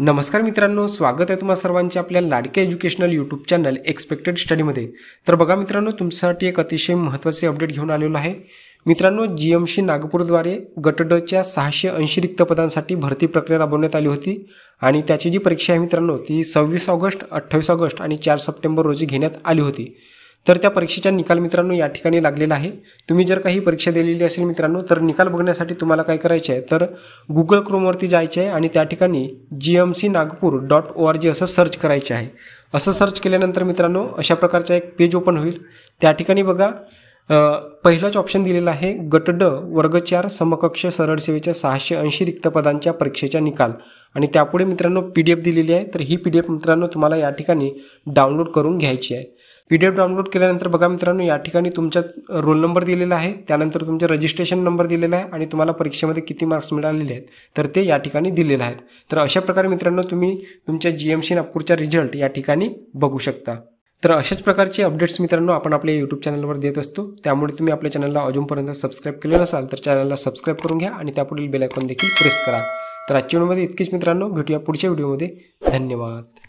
नमस्कार मित्रांनो स्वागत आहे तुम्हाला सर्वांचे आपल्या लाडके एज्युकेशनल यूट्यूब चॅनल एक्सपेक्टेड स्टडीमध्ये तर बघा मित्रांनो तुमच्यासाठी एक अतिशय महत्त्वाचे अपडेट घेऊन आलेलो आहे मित्रांनो जी एम सी नागपूरद्वारे गटडच्या सहाशे ऐंशी रिक्त पदांसाठी भरती प्रक्रिया राबवण्यात आली होती आणि त्याची जी परीक्षा आहे मित्रांनो ती सव्वीस ऑगस्ट अठ्ठावीस ऑगस्ट आणि चार सप्टेंबर रोजी घेण्यात आली होती तर त्या परीक्षेच्या निकाल मित्रांनो या ठिकाणी लागलेला आहे तुम्ही जर काही परीक्षा दिलेली असेल मित्रांनो तर निकाल बघण्यासाठी तुम्हाला काय करायचं आहे तर गुगल क्रोमवरती जायचं आहे आणि त्या ठिकाणी G M C Nagpur dot O R G असं सर्च करायचे आहे असं सर्च केल्यानंतर मित्रांनो अशा प्रकारचा एक पेज ओपन होईल त्या ठिकाणी बघा पहिलाच ऑप्शन दिलेला आहे गट ड वर्ग चार समकक्ष सरळ सेवेच्या सहाशे ऐंशी रिक्त पदांच्या परीक्षेचा निकाल आणि त्यापुढे मित्रांनो पी डी एफ दिलेली आहे तर ही पी डी एफ मित्रांनो तुम्हाला या ठिकाणी डाउनलोड करून घ्यायची आहे पी डी डाउनलोड केल्यानंतर बघा मित्रांनो या ठिकाणी तुमचा रोल नंबर दिलेला आहे त्यानंतर तुमचा रजिस्ट्रेशन नंबर दिलेला आहे आणि तुम्हाला परीक्षेमध्ये किती मार्क्स मिळालेले आहेत तर ते या ठिकाणी दिलेले आहेत तर अशा प्रकारे मित्रांनो तुम्ही तुमच्या जी एम सी नागपूरचा रिझल्ट या ठिकाणी बघू शकता तर अशाच प्रकारचे अपडेट्स मित्रांनो आपण आपल्या यूट्यूब चॅनलवर देत असतो त्यामुळे तुम्ही आपल्या चॅनलला अजूनपर्यंत सबस्क्राईब केलं नसाल तर चॅनलला सबस्क्राईब करून घ्या आणि त्यापुढील बेलायकॉन देखील प्रेस करा तर आजच्या व्हिडिओमध्ये इतकीच मित्रांनो भेटूया पुढच्या व्हिडिओमध्ये धन्यवाद